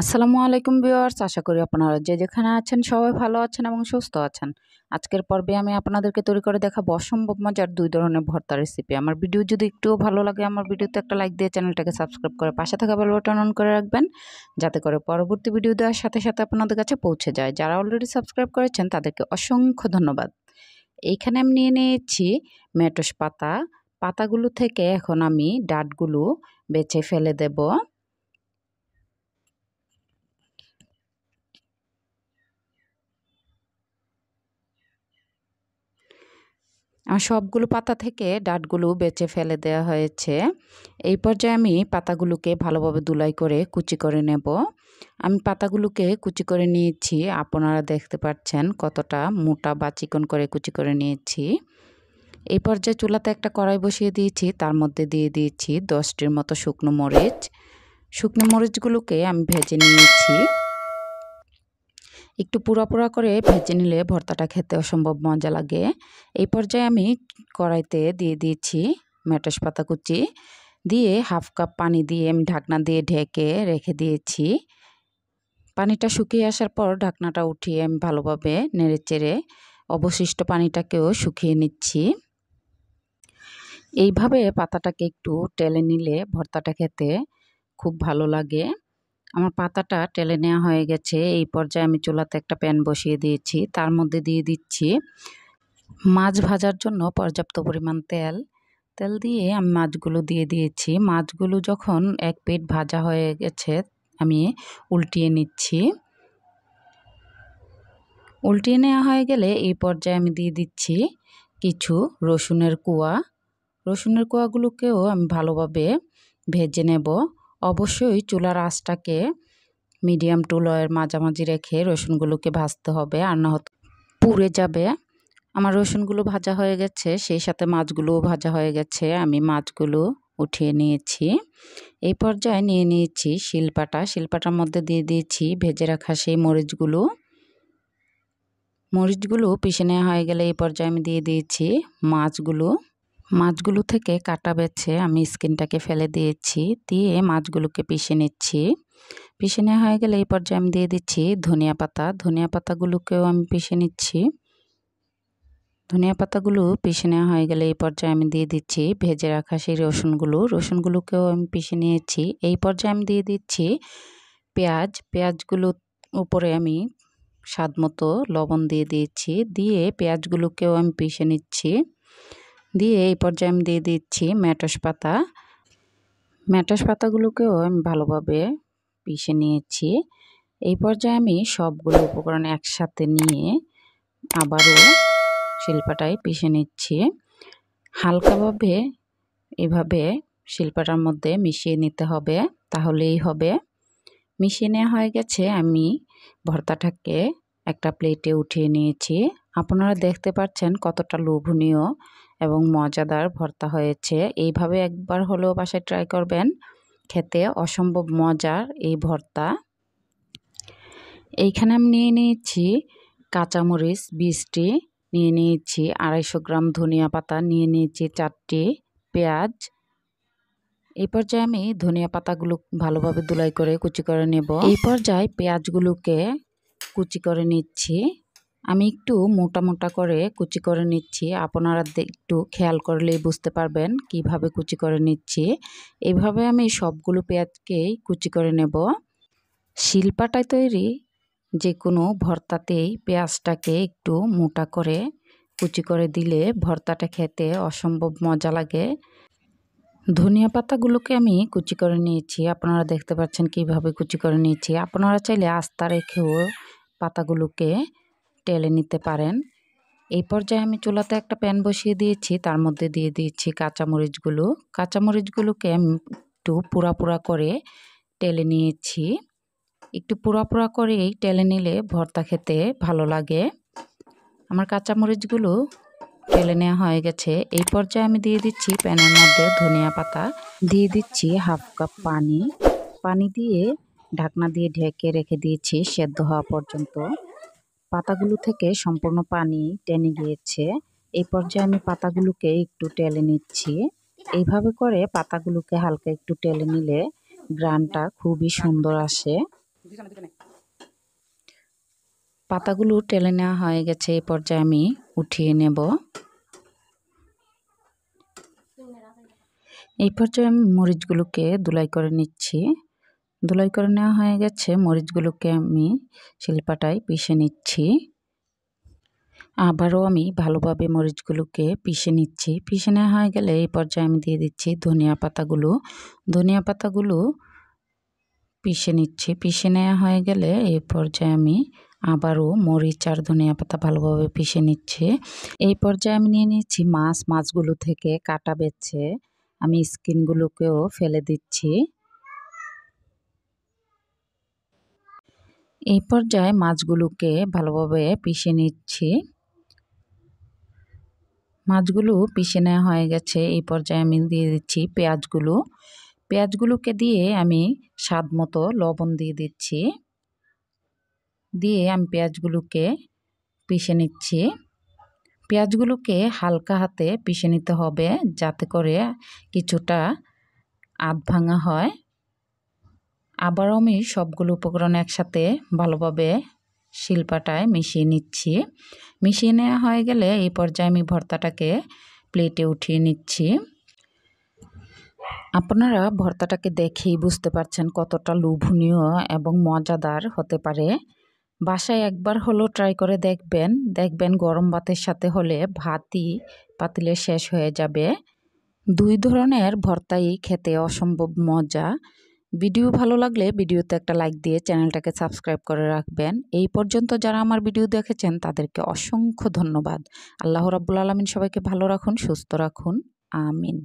আসসালামু আলাইকুম ভিওয়ার্স আশা করি আপনারা যে যেখানে আছেন সবাই ভালো আছেন এবং সুস্থ আছেন আজকের পর্বে আমি আপনাদেরকে তৈরি করে দেখাবো অসম্ভব মজার দুই ধরনের ভর্তা রেসিপি আমার ভিডিও যদি একটুও ভালো লাগে আমার ভিডিওতে একটা লাইক দিয়ে চ্যানেলটাকে সাবস্ক্রাইব করে পাশে থাকা বেল বাটন অন করে রাখবেন যাতে করে পরবর্তী ভিডিও দেওয়ার সাথে সাথে আপনাদের কাছে পৌঁছে যায় যারা অলরেডি সাবস্ক্রাইব করেছেন তাদেরকে অসংখ্য ধন্যবাদ এইখানে আমি নিয়ে নিয়েছি ম্যাটস পাতা পাতাগুলো থেকে এখন আমি ডাটগুলো বেছে ফেলে দেবো সবগুলো পাতা থেকে ডাটগুলো বেচে ফেলে দেওয়া হয়েছে এই পর্যায়ে আমি পাতাগুলোকে ভালোভাবে ধুলাই করে কুচি করে নেব আমি পাতাগুলোকে কুচি করে নিয়েছি আপনারা দেখতে পাচ্ছেন কতটা মোটা বা চিকন করে কুচি করে নিয়েছি এই পর্যায়ে চুলাতে একটা কড়াই বসিয়ে দিয়েছি তার মধ্যে দিয়ে দিয়েছি দশটির মতো শুকনো মরিচ শুকনো মরিচগুলোকে আমি ভেজে নিয়েছি একটু পুরা পুরা করে ভেজে নিলে ভর্তাটা খেতে অসম্ভব মজা লাগে এই পর্যায়ে আমি কড়াইতে দিয়ে দিয়েছি ম্যাটস পাতা কুচি দিয়ে হাফ কাপ পানি দিয়ে আমি ঢাকনা দিয়ে ঢেকে রেখে দিয়েছি পানিটা শুকিয়ে আসার পর ঢাকনাটা উঠিয়ে আমি ভালোভাবে নেড়ে চেড়ে অবশিষ্ট পানিটাকেও শুকিয়ে নিচ্ছি এইভাবে পাতাটাকে একটু টেলে নিলে ভর্তাটা খেতে খুব ভালো লাগে আমার পাতাটা টেলে নেওয়া হয়ে গেছে এই পর্যায়ে আমি চুলাতে একটা প্যান বসিয়ে দিয়েছি তার মধ্যে দিয়ে দিচ্ছি মাছ ভাজার জন্য পর্যাপ্ত পরিমাণ তেল তেল দিয়ে আমি মাছগুলো দিয়ে দিয়েছি মাছগুলো যখন এক প্লেট ভাজা হয়ে গেছে আমি উল্টিয়ে নিচ্ছি উল্টিয়ে নেওয়া হয়ে গেলে এই পর্যায়ে আমি দিয়ে দিচ্ছি কিছু রসুনের কুয়া রসুনের কুয়াগুলোকেও আমি ভালোভাবে ভেজে নেব অবশ্যই চুলার আঁচটাকে মিডিয়াম টু লয়ের মাঝামাঝি রেখে রসুনগুলোকে ভাজতে হবে আর না পুড়ে যাবে আমার রসুনগুলো ভাজা হয়ে গেছে সেই সাথে মাছগুলোও ভাজা হয়ে গেছে আমি মাছগুলো উঠিয়ে নিয়েছি এই পর্যায়ে নিয়ে নিয়েছি শিলপাটা শিলপাটার মধ্যে দিয়ে দিয়েছি ভেজে রাখা সেই মরিচগুলো মরিচগুলো পিছনে হয়ে গেলে এই পর্যায়ে আমি দিয়ে দিয়েছি মাছগুলো মাছগুলো থেকে কাটা বেছে আমি স্কিনটাকে ফেলে দিয়েছি দিয়ে মাছগুলোকে পিষে নিচ্ছি পিষে নেওয়া হয়ে গেলে এই পর্যায়ে আমি দিয়ে দিচ্ছি ধনিয়া পাতা ধনিয়া পাতাগুলোকেও আমি পিষে নিচ্ছি ধনিয়া পাতাগুলো পিষে নেওয়া হয়ে গেলে এই পর্যায়ে আমি দিয়ে দিচ্ছি ভেজে রাখা সেই রসুনগুলো রসুনগুলোকেও আমি পিষে নিয়েছি এই পর্যায়ে আমি দিয়ে দিচ্ছি পেঁয়াজ পেঁয়াজগুলো উপরে আমি স্বাদ মতো লবণ দিয়ে দিয়েছি দিয়ে পেঁয়াজগুলোকেও আমি পিষে নিচ্ছি দিয়ে এই পর্যায়ে আমি দিয়ে দিচ্ছি ম্যাটস পাতা ম্যাটস পাতাগুলোকেও আমি ভালোভাবে পিষে নিয়েছি এই পর্যায়ে আমি সবগুলো উপকরণ একসাথে নিয়ে আবারও শিল্পাটায় পিষে নিচ্ছি হালকাভাবে এভাবে শিল্পাটার মধ্যে মিশিয়ে নিতে হবে তাহলেই হবে মিশিয়ে নেওয়া হয়ে গেছে আমি ভর্তাটাকে একটা প্লেটে উঠিয়ে নিয়েছি আপনারা দেখতে পাচ্ছেন কতটা লোভনীয় এবং মজাদার ভর্তা হয়েছে এইভাবে একবার হলেও বাসায় ট্রাই করবেন খেতে অসম্ভব মজার এই ভর্তা এইখানে আমি নিয়ে নিয়েছি কাঁচামরিচ বিশটি নিয়ে নিয়েছি আড়াইশো গ্রাম ধনিয়া পাতা নিয়ে নিয়েছি চারটি পেঁয়াজ এই পর্যায়ে আমি ধনিয়া পাতাগুলো ভালোভাবে ধুলাই করে কুচি করে নেব এই পর্যায়ে পেঁয়াজগুলোকে কুচি করে নিচ্ছি আমি একটু মোটা মোটা করে কুচি করে নিচ্ছি আপনারা একটু খেয়াল করলেই বুঝতে পারবেন কিভাবে কুচি করে নিচ্ছি এইভাবে আমি সবগুলো পেঁয়াজকেই কুচি করে নেব শিল্পাটায় তৈরি যে কোনো ভর্তাতেই পেঁয়াজটাকে একটু মোটা করে কুচি করে দিলে ভর্তাটা খেতে অসম্ভব মজা লাগে ধনিয়া পাতাগুলোকে আমি কুচি করে নিয়েছি আপনারা দেখতে পাচ্ছেন কিভাবে কুচি করে নিয়েছি আপনারা চাইলে আস্তা রেখেও পাতাগুলোকে টেলে নিতে পারেন এই পর্যায়ে আমি চুলাতে একটা প্যান বসিয়ে দিয়েছি তার মধ্যে দিয়ে দিয়েছি কাঁচামরিচগুলো কাঁচামরিচগুলোকে আমি একটু পুরা পুরা করে টেলে নিয়েছি একটু পুরা পুরা করেই টেলে নিলে ভর্তা খেতে ভালো লাগে আমার কাঁচামরিচগুলো টেলে নেওয়া হয়ে গেছে এই পর্যায়ে আমি দিয়ে দিচ্ছি প্যানের মধ্যে ধনিয়া পাতা দিয়ে দিচ্ছি হাফ কাপ পানি পানি দিয়ে ঢাকনা দিয়ে ঢেকে রেখে দিয়েছি সেদ্ধ হওয়া পর্যন্ত পাতাগুলো থেকে সম্পূর্ণ পানি টেনে গিয়েছে এই পর্যায়ে আমি পাতাগুলোকে একটু টেলে নিচ্ছি এইভাবে করে পাতাগুলোকে হালকা একটু টেলে নিলে গ্রানটা খুবই সুন্দর আসে পাতাগুলো টেলে নেওয়া হয়ে গেছে এই পর্যায়ে আমি উঠিয়ে নেব এই পর্যায়ে আমি মরিচগুলোকে ধুলাই করে নিচ্ছি ধুলাই করে নেওয়া হয়ে গেছে মরিচগুলোকে আমি শিল্পাটায় পিষে নিচ্ছি আবারও আমি ভালোভাবে মরিচগুলোকে পিষে নিচ্ছি পিষে নেওয়া হয়ে গেলে এই পর্যায়ে আমি দিয়ে দিচ্ছি ধনিয়া পাতাগুলো ধনিয়া পাতাগুলো পিষে নিচ্ছি পিষে নেওয়া হয়ে গেলে এই পর্যায়ে আমি আবারও মরিচ আর ধনিয়া পাতা ভালোভাবে পিষে নিচ্ছি এই পর্যায়ে আমি নিয়ে নিচ্ছি মাছ মাছগুলো থেকে কাটা বেছে আমি স্কিনগুলোকেও ফেলে দিচ্ছি এই পর্যায়ে মাছগুলোকে ভালোভাবে পিষে নিচ্ছি মাছগুলো পিষে নেওয়া হয়ে গেছে এই পর্যায়ে আমি দিয়ে দিচ্ছি পেঁয়াজগুলো পেঁয়াজগুলোকে দিয়ে আমি স্বাদ মতো লবণ দিয়ে দিচ্ছি দিয়ে আমি পেঁয়াজগুলোকে পিষে নিচ্ছি পেঁয়াজগুলোকে হালকা হাতে পিষে নিতে হবে যাতে করে কিছুটা আধ ভাঙা হয় আবারও আমি সবগুলো উপকরণ একসাথে ভালোভাবে শিল্পাটায় মিশিয়ে নিচ্ছি মিশিয়ে নেওয়া হয়ে গেলে এই পর্যায়ে আমি ভর্তাটাকে প্লেটে উঠিয়ে নিচ্ছি আপনারা ভর্তাটাকে দেখেই বুঝতে পারছেন কতটা লোভনীয় এবং মজাদার হতে পারে বাসায় একবার হলেও ট্রাই করে দেখবেন দেখবেন গরম ভাতের সাথে হলে ভাতই পাতিলে শেষ হয়ে যাবে দুই ধরনের ভর্তাই খেতে অসম্ভব মজা ভিডিও ভালো লাগলে ভিডিওতে একটা লাইক দিয়ে চ্যানেলটাকে সাবস্ক্রাইব করে রাখবেন এই পর্যন্ত যারা আমার ভিডিও দেখেছেন তাদেরকে অসংখ্য ধন্যবাদ আল্লাহ রাবুল আলমিন সবাইকে ভালো রাখুন সুস্থ রাখুন আমিন